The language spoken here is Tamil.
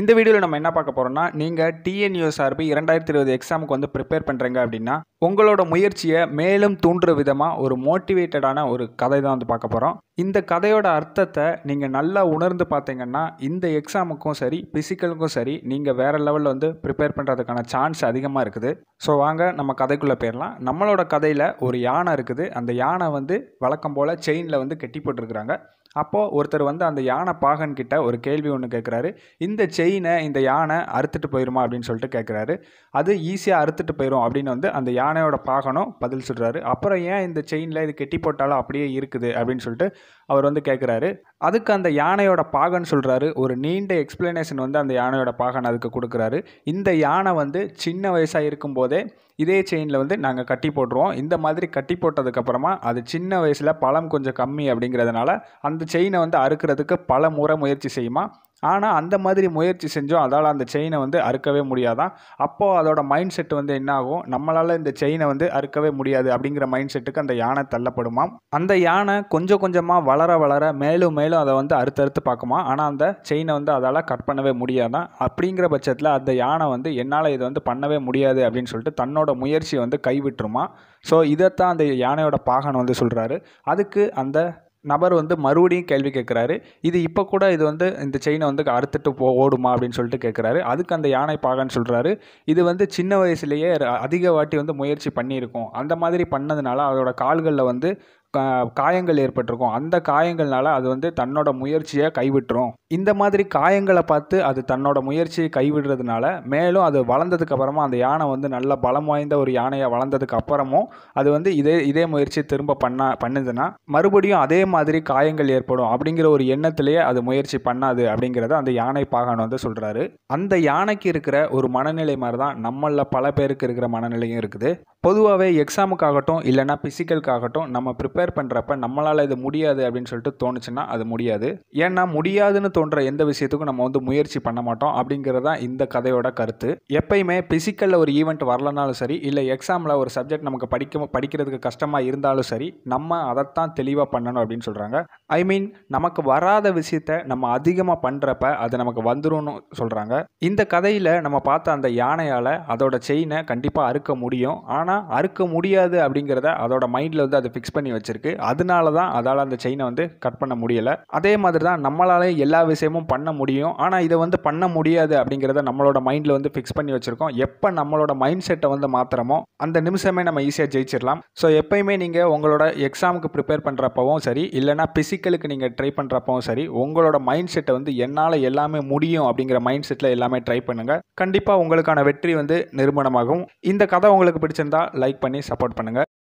இந்த வீடியோவில் நம்ம என்ன பார்க்க போகிறோம்னா நீங்கள் டிஎன்யூஎஸ்ஆர்பி இரண்டாயிரத்தி இருபது எக்ஸாமுக்கு வந்து ப்ரிப்பேர் பண்ணுறீங்க அப்படின்னா உங்களோட முயற்சியை மேலும் தூண்டுற விதமாக ஒரு மோட்டிவேட்டடான ஒரு கதை தான் வந்து பார்க்க போகிறோம் இந்த கதையோட அர்த்தத்தை நீங்கள் நல்லா உணர்ந்து பார்த்தீங்கன்னா இந்த எக்ஸாமுக்கும் சரி ஃபிசிக்கலுக்கும் சரி நீங்கள் வேறு லெவலில் வந்து ப்ரிப்பேர் பண்ணுறதுக்கான சான்ஸ் அதிகமாக இருக்குது ஸோ வாங்க நம்ம கதைக்குள்ளே போயிடலாம் நம்மளோட கதையில் ஒரு யானை இருக்குது அந்த யானை வந்து வழக்கம் போல் செயினில் வந்து கெட்டி போட்டிருக்கிறாங்க அப்போது ஒருத்தர் வந்து அந்த யானை பாகன்கிட்ட ஒரு கேள்வி ஒன்று கேட்குறாரு இந்த செயினை இந்த யானை அறுத்துட்டு போயிடுமா அப்படின்னு சொல்லிட்டு கேட்குறாரு அது ஈஸியாக அறுத்துட்டு போயிடும் அப்படின்னு வந்து அந்த யானை யானையோட பாகனம் பதில் சொல்கிறாரு அப்புறம் ஏன் இந்த செயினில் இது கெட்டி போட்டாலும் அப்படியே இருக்குது அப்படின்னு சொல்லிட்டு அவர் வந்து கேட்குறாரு அதுக்கு அந்த யானையோட பாகன் சொல்கிறாரு ஒரு நீண்ட எக்ஸ்பிளனேஷன் வந்து அந்த யானையோட பாகன் அதுக்கு கொடுக்குறாரு இந்த யானை வந்து சின்ன வயசாக இருக்கும்போதே இதே செயினில் வந்து நாங்கள் கட்டி போட்டுருவோம் இந்த மாதிரி கட்டி போட்டதுக்கப்புறமா அது சின்ன வயசில் பழம் கொஞ்சம் கம்மி அப்படிங்கிறதுனால அந்த செயினை வந்து அறுக்கிறதுக்கு பல முறை முயற்சி செய்யுமா ஆனால் அந்த மாதிரி முயற்சி செஞ்சோம் அதால் அந்த செயினை வந்து அறுக்கவே முடியாதான் அப்போது அதோட மைண்ட் செட் வந்து என்னாகும் நம்மளால் இந்த செயினை வந்து அறுக்கவே முடியாது அப்படிங்கிற மைண்ட் செட்டுக்கு அந்த யானை தள்ளப்படுமா அந்த யானை கொஞ்சம் கொஞ்சமாக வளர வளர மேலும் மேலும் அதை வந்து அறுத்தறுத்து பார்க்குமா ஆனால் அந்த செயினை வந்து அதால் கட் பண்ணவே முடியாதான் அப்படிங்கிற பட்சத்தில் அந்த யானை வந்து என்னால் இதை வந்து பண்ணவே முடியாது அப்படின்னு சொல்லிட்டு தன்னோட முயற்சியை வந்து கைவிட்டுருமா ஸோ இதைத்தான் அந்த யானையோட பாகன் வந்து சொல்கிறாரு அதுக்கு அந்த நபர் வந்து மறுபடியும் கேள்வி கேட்குறாரு இது இப்போ கூட இது வந்து இந்த செயினை வந்து அறுத்துட்டு போ ஓடுமா அப்படின்னு சொல்லிட்டு கேட்குறாரு அதுக்கு அந்த யானை பாகன்னு சொல்கிறாரு இது வந்து சின்ன வயசுலேயே அதிக வாட்டி வந்து முயற்சி பண்ணியிருக்கோம் அந்த மாதிரி பண்ணதுனால அதோட கால்களில் வந்து காயங்கள் ஏற்பட்டிருக்கும் அந்த காயங்கள்னால அது வந்து தன்னோட முயற்சியை கைவிட்டுரும் இந்த மாதிரி காயங்களை பார்த்து அது தன்னோட முயற்சியை கைவிடுறதுனால மேலும் அது வளர்ந்ததுக்கு அப்புறமா அந்த யானை வந்து நல்ல பலம் வாய்ந்த ஒரு யானையாக வளர்ந்ததுக்கு அப்புறமும் அது வந்து இதே இதே முயற்சியை திரும்ப பண்ணா பண்ணுதுன்னா மறுபடியும் அதே மாதிரி காயங்கள் ஏற்படும் அப்படிங்கிற ஒரு எண்ணத்திலேயே அது முயற்சி பண்ணாது அப்படிங்கிறத அந்த யானை பாகன் வந்து சொல்கிறாரு அந்த யானைக்கு இருக்கிற ஒரு மனநிலை மாதிரி தான் நம்மளில் பல பேருக்கு இருக்கிற மனநிலையும் இருக்குது பொதுவாகவே எக்ஸாமுக்காகட்டும் இல்லைனா பிசிக்கலுக்காகட்டும் நம்ம ப்ரிப்பேர் பண்ணுறப்ப நம்மளால் இது முடியாது அப்படின்னு சொல்லிட்டு தோணுச்சுன்னா அது முடியாது ஏன்னா முடியாதுன்னு தோன்ற எந்த விஷயத்துக்கும் நம்ம வந்து முயற்சி பண்ண மாட்டோம் அப்படிங்கிறதா இந்த கதையோட கருத்து எப்பயுமே பிசிக்கலில் ஒரு ஈவெண்ட் வரலனாலும் சரி இல்லை எக்ஸாமில் ஒரு சப்ஜெக்ட் நமக்கு படிக்க படிக்கிறதுக்கு கஷ்டமாக இருந்தாலும் சரி நம்ம அதைத்தான் தெளிவாக பண்ணணும் அப்படின்னு சொல்கிறாங்க ஐ மீன் நமக்கு வராத விஷயத்த நம்ம அதிகமாக பண்ணுறப்ப அது நமக்கு வந்துடும் சொல்கிறாங்க இந்த கதையில் நம்ம பார்த்த அந்த யானையால் அதோட செயினை கண்டிப்பாக அறுக்க முடியும் ஆனால் அறுக்க முடியாது அப்படிங்கிறத அதோட மைண்டில் வந்து அதை ஃபிக்ஸ் பண்ணி வச்சிருக்கு அதனால தான் அதால் அந்த செயினை வந்து கட் பண்ண முடியலை அதே மாதிரி தான் நம்மளாலே எல்லா விஷயமும் பண்ண முடியும் ஆனால் இதை வந்து பண்ண முடியாது அப்படிங்கிறத நம்மளோட மைண்டில் வந்து ஃபிக்ஸ் பண்ணி வச்சுருக்கோம் எப்போ நம்மளோட மைண்ட் செட்டை வந்து மாத்திரமோ அந்த நிமிஷமே நம்ம ஈஸியாக ஜெயிச்சிடலாம் ஸோ எப்பயுமே நீங்கள் உங்களோட எக்ஸாமுக்கு ப்ரிப்பேர் பண்ணுறப்பவும் சரி இல்லைனா ஃபிசிக்கலுக்கு நீங்கள் ட்ரை பண்ணுறப்பவும் சரி உங்களோட மைண்ட் செட்டை வந்து என்னால் எல்லாமே முடியும் அப்படிங்கிற மைண்ட் செட்டில் எல்லாமே ட்ரை பண்ணுங்கள் கண்டிப்பாக உங்களுக்கான வெற்றி வந்து நிறுவனமாகும் இந்த கதை உங்களுக்கு பிடிச்சிருந்தா லைக் பண்ணி சப்போர்ட் பண்ணுங்கள்